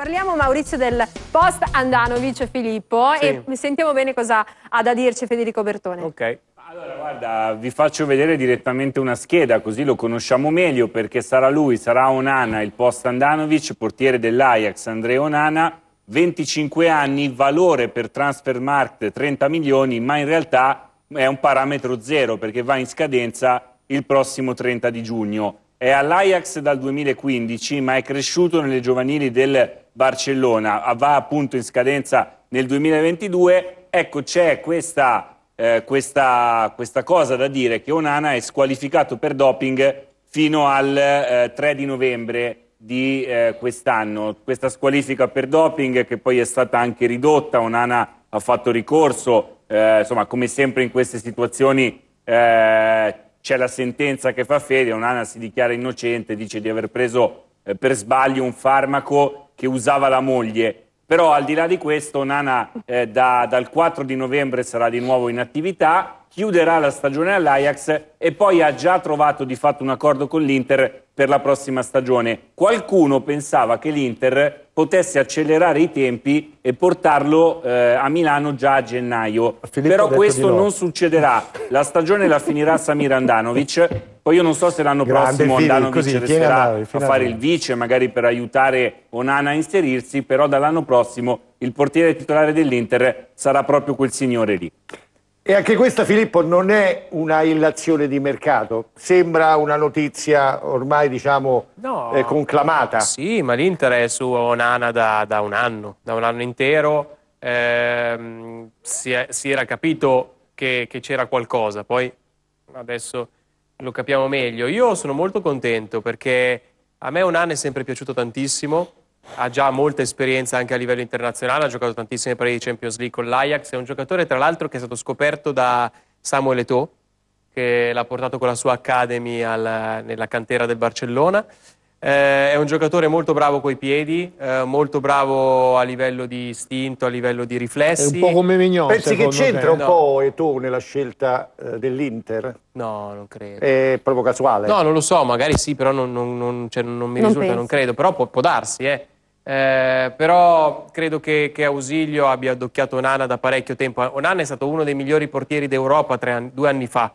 Parliamo Maurizio del post Andanovic Filippo sì. e sentiamo bene cosa ha da dirci Federico Bertone. Ok. Allora guarda, vi faccio vedere direttamente una scheda così lo conosciamo meglio perché sarà lui, sarà Onana, il post Andanovic, portiere dell'Ajax Andrea Onana, 25 anni, valore per transfer market 30 milioni, ma in realtà è un parametro zero perché va in scadenza il prossimo 30 di giugno. È all'Ajax dal 2015, ma è cresciuto nelle giovanili del Barcellona, va appunto in scadenza nel 2022. Ecco, c'è questa, eh, questa, questa, cosa da dire che Onana è squalificato per doping fino al eh, 3 di novembre di eh, quest'anno. Questa squalifica per doping che poi è stata anche ridotta, Onana ha fatto ricorso, eh, insomma come sempre in queste situazioni Eh, c'è la sentenza che fa fede, Onana si dichiara innocente, dice di aver preso eh, per sbaglio un farmaco che usava la moglie. Però al di là di questo, Onana eh, da, dal 4 di novembre sarà di nuovo in attività, chiuderà la stagione all'Ajax e poi ha già trovato di fatto un accordo con l'Inter per la prossima stagione. Qualcuno pensava che l'Inter potesse accelerare i tempi e portarlo eh, a Milano già a gennaio. Filippo Però questo no. non succederà. La stagione la finirà Samir Andanovic. Poi io non so se l'anno Grande prossimo Fili, Andanovic resterà a fare il vice, magari per aiutare Onana a inserirsi, però dall'anno prossimo il portiere titolare dell'Inter sarà proprio quel signore lì. E anche questa, Filippo, non è una illazione di mercato, sembra una notizia ormai, diciamo, no, eh, conclamata. Sì, ma l'Inter è su Onana da, da, un anno, da un anno intero. Eh, si, è, si, era capito che, che c'era qualcosa, poi adesso lo capiamo meglio. Io sono molto contento perché a me Onana è sempre piaciuto tantissimo ha già molta esperienza anche a livello internazionale, ha giocato tantissime partite di Champions League con l'Ajax, è un giocatore tra l'altro che è stato scoperto da Samuel Eto'o, che l'ha portato con la sua Academy al, nella cantera del Barcellona eh, è un giocatore molto bravo coi piedi, eh, molto bravo a livello di istinto, a livello di riflessi. È un po' come Mignon. Pensi che c'entra te? un no. po' e tu nella scelta eh, dell'Inter? No, non credo. È proprio casuale? No, non lo so, magari sì, però non, non, non, cioè, non mi risulta, penso. non credo. Però può, può darsi, eh. Eh, però credo che, che, Ausilio abbia addocchiato Onana da parecchio tempo. Onana è stato uno dei migliori portieri d'Europa anni, due anni fa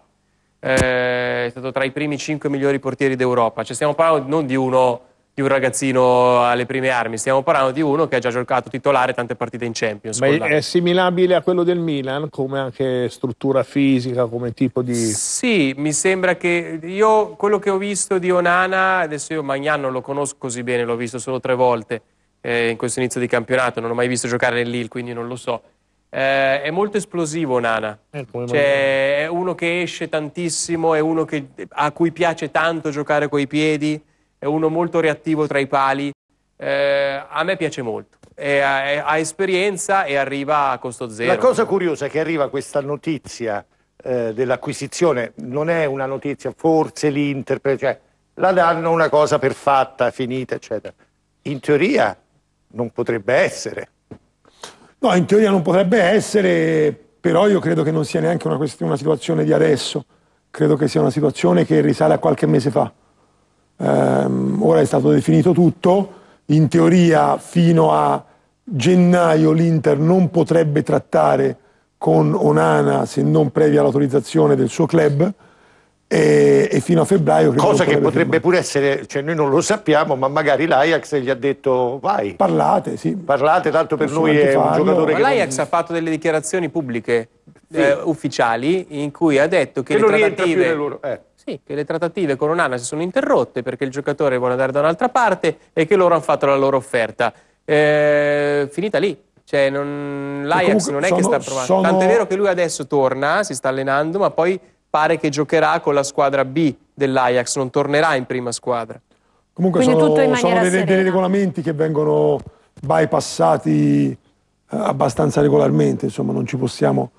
eh, è stato tra i primi 5 migliori portieri d'Europa. Cioè, stiamo parlando non di uno di un ragazzino alle prime armi, stiamo parlando di uno che ha già giocato titolare tante partite in Champions. Ma è similabile a quello del Milan come anche struttura fisica, come tipo di... Sì, mi sembra che io quello che ho visto di Onana, adesso io Magnan non lo conosco così bene, l'ho visto solo tre volte eh, in questo inizio di campionato, non l'ho mai visto giocare nell'IL, quindi non lo so. Eh, è molto esplosivo Nana, eh, cioè, è uno che esce tantissimo, è uno che, a cui piace tanto giocare coi piedi, è uno molto reattivo tra i pali, eh, a me piace molto, è, è, eh, ha esperienza e arriva a costo zero. La cosa curiosa è che arriva questa notizia eh, dell'acquisizione, non è una notizia, forse l'Inter, cioè, la danno una cosa per fatta, finita, eccetera. In teoria non potrebbe essere. No, in teoria non potrebbe essere, però io credo che non sia neanche una, una situazione di adesso, credo che sia una situazione che risale a qualche mese fa. Ehm, ora è stato definito tutto, in teoria fino a gennaio l'Inter non potrebbe trattare con Onana se non previa l'autorizzazione del suo club e, e fino a febbraio... Cosa che potrebbe firmare. pure essere, cioè noi non lo sappiamo, ma magari l'Ajax gli ha detto vai. Parlate, sì. Parlate, tanto per non noi è farlo. un giocatore ma che... L'Ajax non... ha fatto delle dichiarazioni pubbliche sì. eh, ufficiali in cui ha detto che, che le trattative... Eh. Sì, che le trattative con Onana si sono interrotte perché il giocatore vuole andare da un'altra parte e che loro hanno fatto la loro offerta. Eh, finita lì. Cioè, non, L'Ajax non è sono, che sta provando. Sono... Tant'è vero che lui adesso torna, si sta allenando, ma poi pare che giocherà con la squadra B dell'Ajax, non tornerà in prima squadra. Comunque Quindi sono, sono dei, dei, regolamenti che vengono bypassati eh, abbastanza regolarmente, insomma non ci possiamo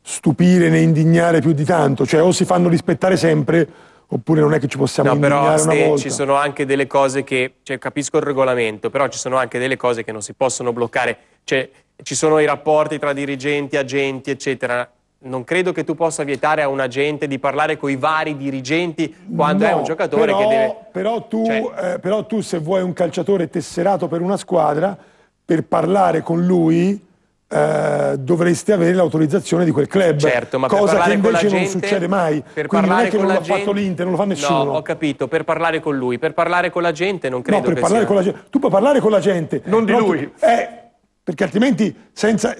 stupire né indignare più di tanto, cioè o si fanno rispettare sempre oppure non è che ci possiamo no, però, ste, Ci sono anche delle cose che, cioè, capisco il regolamento, però ci sono anche delle cose che non si possono bloccare, cioè, ci sono i rapporti tra dirigenti, agenti, eccetera non credo che tu possa vietare a un agente di parlare con i vari dirigenti quando no, è un giocatore però, che deve... Però tu, cioè... eh, però tu se vuoi un calciatore tesserato per una squadra, per parlare con lui eh, dovresti avere l'autorizzazione di quel club. Certo, ma cosa che invece gente, non succede mai. Per Quindi non è che non l'ha gente... fatto l'Inter, non lo fa nessuno. No, ho capito, per parlare con lui, per parlare con la gente non credo no, per parlare sia... con la gente. Tu puoi parlare con la gente. Non di lui. Tu... Eh, perché altrimenti senza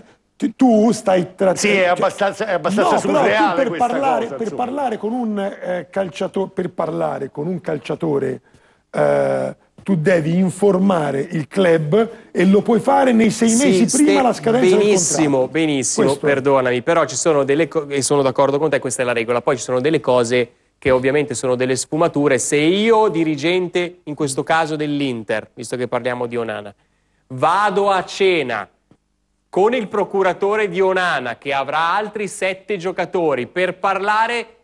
tu stai trattando... Sì, è cioè, abbastanza, è abbastanza no, surreale per parlare, cosa, per, parlare un, eh, per parlare con un calciatore, eh, tu devi informare il club e lo puoi fare nei sei mesi prima la scadenza benissimo, del Benissimo, Questo. perdonami, però ci sono delle cose, e sono d'accordo con te, questa è la regola, poi ci sono delle cose che ovviamente sono delle sfumature, se io dirigente, in questo caso dell'Inter, visto che parliamo di Onana, vado a cena con il procuratore di Onana che avrà altri sette giocatori per parlare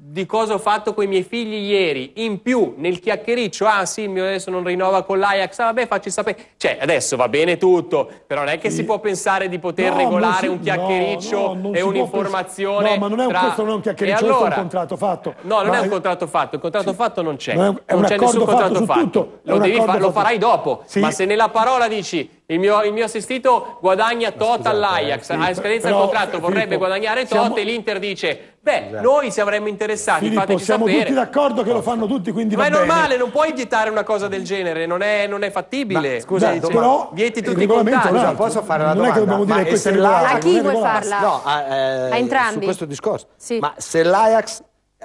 di cosa ho fatto con i miei figli ieri, in più nel chiacchiericcio, ah sì, il mio adesso non rinnova con l'Ajax, ah vabbè facci sapere, cioè adesso va bene tutto, però non è che sì. si può pensare di poter no, regolare si, un chiacchiericcio no, no, e un'informazione. No, ma non è un, tra... questo non è un chiacchiericcio, allora, questo è un contratto fatto. No, non ma... è un contratto fatto, il contratto sì. fatto non c'è, non, non c'è nessun contratto fatto, fatto. Lo, fa... fatto. lo, farai dopo, sì. ma se nella parola dici il mio, il mio, assistito guadagna tot all'Ajax, eh, ha esperienza del contratto, eh, vorrebbe guadagnare tot e l'Inter dice Beh, esatto. noi ci avremmo interessati, Filippo, fateci siamo sapere. tutti d'accordo che lo fanno tutti, quindi Ma è normale, bene. non puoi vietare una cosa del genere, non è, non è fattibile. Ma, scusa, cioè, però vieti tutti i contatti. Scusa, posso fare una domanda? Non è che dobbiamo dire che questa è regolata. A chi vuoi farla? No, a, eh, a entrambi. Su questo discorso. Sì. Ma se l'Ajax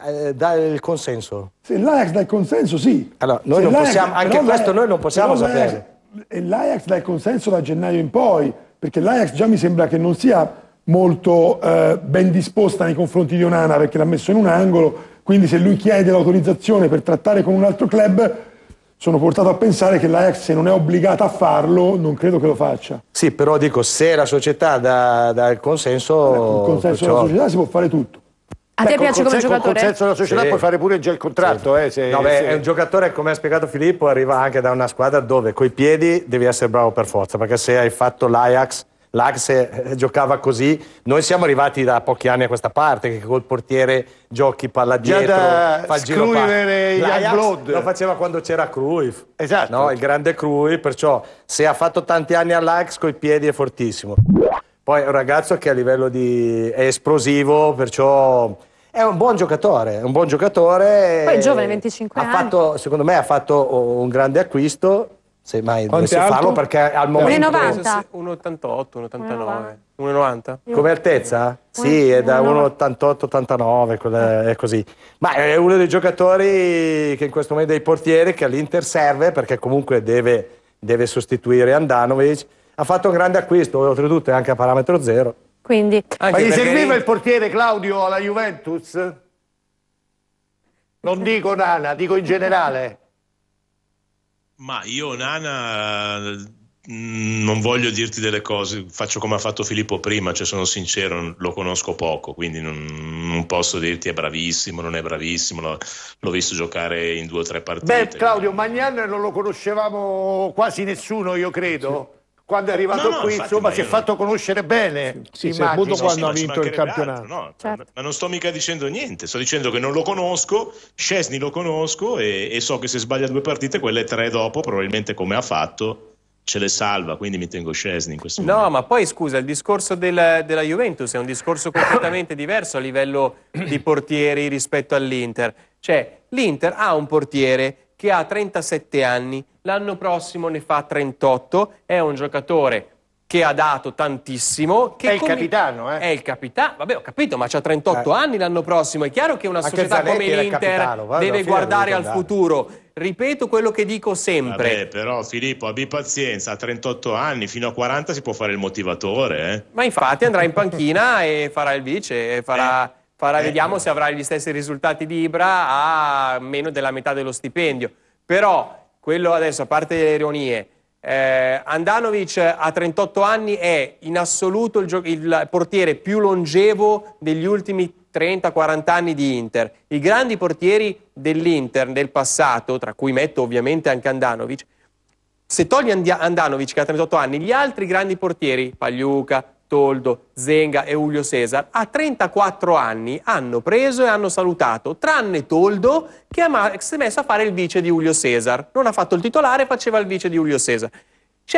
eh, dà il consenso? Se l'Ajax dà il consenso, sì. Allora, noi non possiamo, anche questo noi non possiamo sapere. E l'Ajax dà il consenso da gennaio in poi, perché l'Ajax già mi sembra che non sia molto eh, ben disposta nei confronti di Onana perché l'ha messo in un angolo, quindi se lui chiede l'autorizzazione per trattare con un altro club sono portato a pensare che l'Ajax se non è obbligata a farlo non credo che lo faccia. Sì, però dico se la società dà, dà il consenso... con il consenso perciò... della società si può fare tutto. A te piace come giocatore? Con consenso della società sì. puoi fare pure già il contratto. Sì. Eh, se, no, beh, se... è un giocatore, come ha spiegato Filippo, arriva anche da una squadra dove coi piedi devi essere bravo per forza, perché se hai fatto l'Ajax l'Axe giocava così. Noi siamo arrivati da pochi anni a questa parte, che col portiere giochi palla dietro, fa il giro L'Ajax lo faceva quando c'era Cruyff, esatto. no? il grande Cruyff, perciò se ha fatto tanti anni all'Ax coi piedi è fortissimo. Poi è un ragazzo che a livello di... è esplosivo, perciò... È un buon giocatore, è un buon giocatore. Poi è giovane, 25 anni. Fatto, secondo me ha fatto un grande acquisto se mai Quanti dovessi alto? farlo perché al momento 1,90 1,88 1,89 1,90 come altezza? sì è da 1,88-89 è così ma è uno dei giocatori che in questo momento è dei portieri che all'Inter serve perché comunque deve, deve sostituire Andanovic ha fatto un grande acquisto oltretutto è anche a parametro zero Quindi... ma gli serviva il portiere Claudio alla Juventus? non dico Nana dico in generale ma io, Nana mm, non voglio dirti delle cose, faccio come ha fatto Filippo prima, cioè sono sincero, lo conosco poco, quindi non, non posso dirti è bravissimo, non è bravissimo, l'ho, l'ho visto giocare in due o tre partite. Beh, Claudio Magnan non lo conoscevamo quasi nessuno, io credo. Sì quando è arrivato no, no, qui, insomma, si è fatto conoscere bene. Sì, sì, quando sì, ha vinto il campionato. No, cioè, certo. Ma non sto mica dicendo niente, sto dicendo che non lo conosco, Scesni lo conosco e, e, so che se sbaglia due partite, quelle tre dopo, probabilmente come ha fatto. Ce le salva, quindi mi tengo Scesni in questo no, momento. No, ma poi scusa, il discorso del, della Juventus è un discorso completamente diverso a livello di portieri rispetto all'Inter. Cioè, l'Inter ha un portiere che ha 37 anni, l'anno prossimo ne fa 38, è un giocatore che ha dato tantissimo. Che è il capitano, eh? È il capitano, vabbè ho capito, ma c'ha 38 eh. anni l'anno prossimo, è chiaro che una Anche società Zanetti come l'Inter deve guardare al futuro. Ripeto quello che dico sempre. Vabbè, però Filippo, abbi pazienza, a 38 anni, fino a 40 si può fare il motivatore. Eh? Ma infatti andrà in panchina e farà il vice, farà... Eh Farà, eh. vediamo eh. se avrà gli stessi risultati di Ibra a meno della metà dello stipendio. Però, quello adesso, a parte le ironie, eh, Andanovic a 38 anni è in assoluto il, il portiere più longevo degli ultimi 30-40 anni di Inter. I grandi portieri dell'Inter del passato, tra cui metto ovviamente anche Andanovic, se togli Andanovic che ha 38 anni, gli altri grandi portieri, Pagliuca, Toldo, Zenga e Julio Cesar, a 34 anni hanno preso e hanno salutato, tranne Toldo che si è messo a fare il vice di Julio Cesar. Non ha fatto il titolare, faceva il vice di Julio Cesar.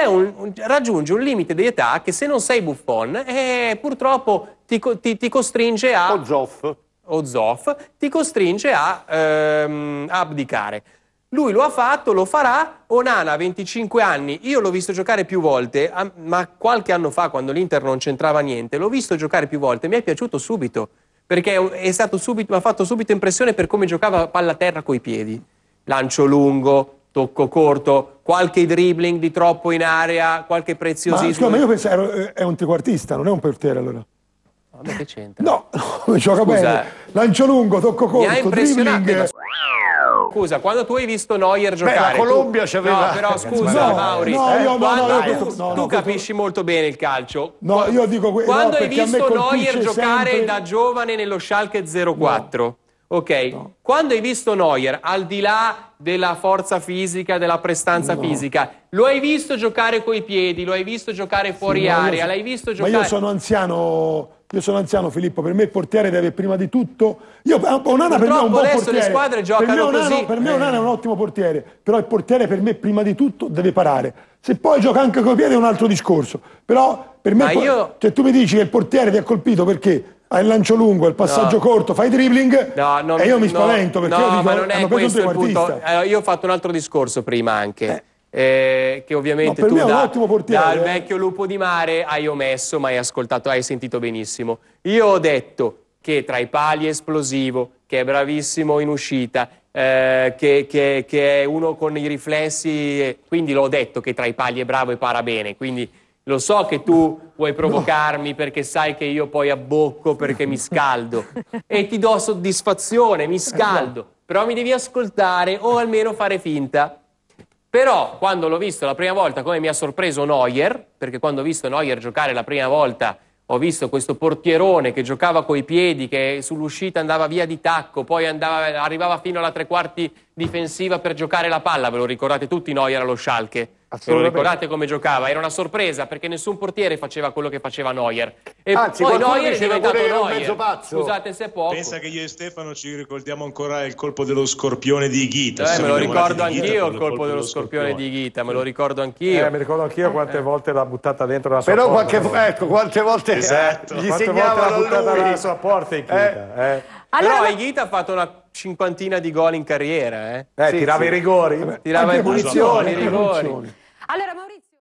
Un, un, raggiunge un limite di età che se non sei buffon eh, purtroppo ti, ti, ti, costringe a... O Zoff. O Zoff, ti costringe a ehm, abdicare. Lui lo ha fatto, lo farà. Onana, 25 anni, io l'ho visto giocare più volte, ma qualche anno fa, quando l'Inter non c'entrava niente, l'ho visto giocare più volte, mi è piaciuto subito, perché è stato subito, mi ha fatto subito impressione per come giocava palla a terra coi piedi. Lancio lungo, tocco corto, qualche dribbling di troppo in area, qualche preziosismo. Ma, scusa, ma io pensavo, eh, è un trequartista, non è un portiere allora. Ma che c'entra? No, no gioca Scusa, bene. Lancio lungo, tocco corto, mi ha impressionato scusa, quando tu hai visto Neuer giocare... Beh, la Colombia tu... c'aveva... No, però scusa, no, Mauri, no, eh, io, quando, no, io, tu, tu capisci molto bene il calcio. No, io dico... questo. quando hai visto Neuer giocare sempre... da giovane nello Schalke 04... Ok, no. quando hai visto Neuer, al di là della forza fisica, della prestanza no. fisica, lo hai visto giocare coi piedi, lo hai visto giocare fuori sì, area, so... l'hai visto giocare... Ma io sono anziano, io sono anziano, Filippo. Per me il portiere deve prima di tutto. Io, ah, Onana per me è un buon adesso portiere. le squadre giocano per me Onana, così. Per me Onana è un eh. ottimo portiere. Però il portiere per me prima di tutto deve parare. Se poi gioca anche coi piedi è un altro discorso. Però per me. Io... Cioè, tu mi dici che il portiere ti ha colpito perché hai il lancio lungo, il passaggio no. corto, fai dribbling no, no, e io mi spavento perché no, io dico, ma non è questo il punto. Allora, eh, io ho fatto un altro discorso prima anche. Eh eh, che ovviamente no, tu da, dal eh. vecchio lupo di mare hai omesso, ma hai ascoltato, hai sentito benissimo. Io ho detto che tra i pali è esplosivo, che è bravissimo in uscita, eh, che, che, che, è uno con i riflessi, eh, quindi l'ho detto che tra i pali è bravo e para bene, quindi lo so che tu vuoi provocarmi no. perché sai che io poi abbocco perché mi scaldo e ti do soddisfazione, mi scaldo, esatto. però mi devi ascoltare o almeno fare finta. Però quando l'ho visto la prima volta, come mi ha sorpreso Neuer, perché quando ho visto Neuer giocare la prima volta ho visto questo portierone che giocava coi piedi, che sull'uscita andava via di tacco, poi andava, arrivava fino alla tre quarti difensiva per giocare la palla, ve lo ricordate tutti Neuer allo Schalke. Se lo ricordate come giocava? Era una sorpresa perché nessun portiere faceva quello che faceva Neuer. E Anzi, poi Neuer è diventato Neuer. Mezzo pazzo. Scusate se è poco. Pensa che io e Stefano ci ricordiamo ancora il colpo dello scorpione di Ghita. Eh, me lo ricordo anch'io il colpo, dello, scorpione, scorpione, di Ghita, me lo ricordo anch'io. Eh, mi ricordo anch'io eh. quante volte l'ha buttata dentro la sua Però porta. Qualche, ecco, quante volte eh, esatto. gli quante volte l'ha buttata lui. dalla sua porta eh. Ghita. Allora... Però Ghita ha fatto una cinquantina di gol in carriera. Eh, eh sì, tirava sì. i rigori. Tirava le punizioni, i rigori. Allora Maurizio